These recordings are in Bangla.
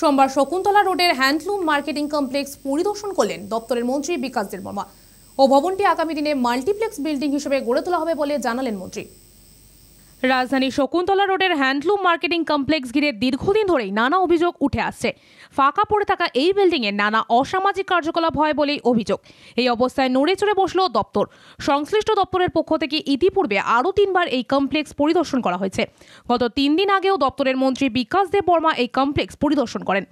সোমবার শকুন্তলা রোডের হ্যান্ডলুম মার্কেটিং কমপ্লেক্স পরিদর্শন করলেন দপ্তরের মন্ত্রী বিকাশ দেববর্মা ও ভবনটি আগামী দিনে মাল্টিপ্লেক্স বিল্ডিং হিসেবে গড়ে তোলা হবে বলে জানালেন মন্ত্রী রাজধানী শকুন্তলা রোডের হ্যান্ডলুম মার্কেটিং কমপ্লেক্স ঘিরে দীর্ঘদিন ধরেই নানা অভিযোগ উঠে আসছে ফাঁকা পড়ে থাকা এই বিল্ডিংয়ে নানা অসামাজিক কার্যকলাপ হয় বলেই অভিযোগ এই অবস্থায় নড়ে চড়ে বসল দপ্তর সংশ্লিষ্ট দপ্তরের পক্ষ থেকে ইতিপূর্বে আরও তিনবার এই কমপ্লেক্স পরিদর্শন করা হয়েছে গত তিন দিন আগেও দপ্তরের মন্ত্রী বিকাশ দেব বর্মা এই কমপ্লেক্স পরিদর্শন করেন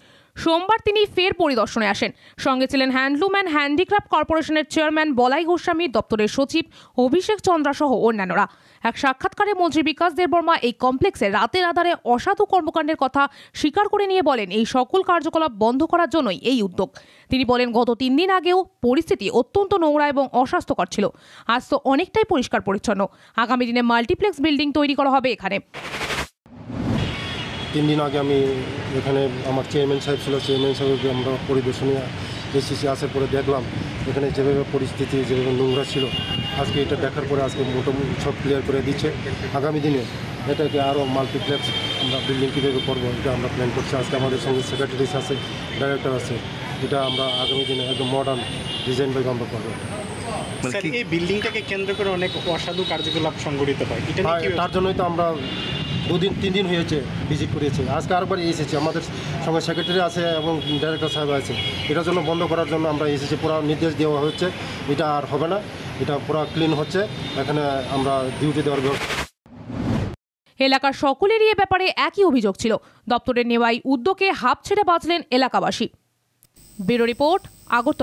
সোমবার তিনি ফের পরিদর্শনে আসেন সঙ্গে ছিলেন হ্যান্ডলুম অ্যান্ড হ্যান্ডিক্রাফট কর্পোরেশনের চেয়ারম্যান বলাই গোস্বামী দপ্তরের সচিব অভিষেক চন্দ্রাসহ অন্যান্যরা এক সাক্ষাৎকারে মন্ত্রী বিকাশ দেববর্মা এই কমপ্লেক্সে রাতের আধারে অসাধু কর্মকাণ্ডের কথা স্বীকার করে নিয়ে বলেন এই সকল কার্যকলাপ বন্ধ করার জন্যই এই উদ্যোগ তিনি বলেন গত তিন দিন আগেও পরিস্থিতি অত্যন্ত নোংরা এবং অস্বাস্থ্যকর ছিল আজ তো অনেকটাই পরিষ্কার পরিচ্ছন্ন আগামী দিনে মাল্টিপ্লেক্স বিল্ডিং তৈরি করা হবে এখানে তিন দিন আগে আমি এখানে আমার চেয়ারম্যান সাহেব ছিল চেয়ারম্যান সাহেবকে আমরা পরিদর্শনে এসেছি আসার পরে দেখলাম এখানে যেভাবে পরিস্থিতি যেভাবে নোংরা ছিল আজকে এটা দেখার পরে আজকে মোটামুটি সব ক্লিয়ার করে দিচ্ছে আগামী দিনে এটাকে আরও মাল্টিপ্লেক্স আমরা বিল্ডিং কীভাবে করবো এটা আমরা প্ল্যান করছি আজকে আমাদের সঙ্গে সেক্রেটারিস আছে ডাইরেক্টর আছে এটা আমরা আগামী দিনে একদম মডার্ন ডিজাইনভাবে আমরা করবো মানে এই বিল্ডিংটাকে কেন্দ্র করে অনেক অসাধু কার্যকলাপ সংগঠিত হয় হ্যাঁ, তার জন্যই তো আমরা দুদিন তিন দিন হয়েছে ভিজিট করেছে আজকে আরেকবার এসেছি আমাদের সঙ্গে সেক্রেটারি আছে এবং ডাইরেক্টর সাহেব আছে এটার জন্য বন্ধ করার জন্য আমরা এসেছি পুরো নির্দেশ দেওয়া হচ্ছে এটা আর হবে না এটা পুরো ক্লিন হচ্ছে এখানে আমরা ডিউটি দেওয়ার ব্যবস্থা এলাকার সকলেরই এ ব্যাপারে একই অভিযোগ ছিল দপ্তরের নেওয়াই উদ্যোগে হাফ ছেড়ে বাঁচলেন এলাকাবাসী ব্যুরো রিপোর্ট আগরতলা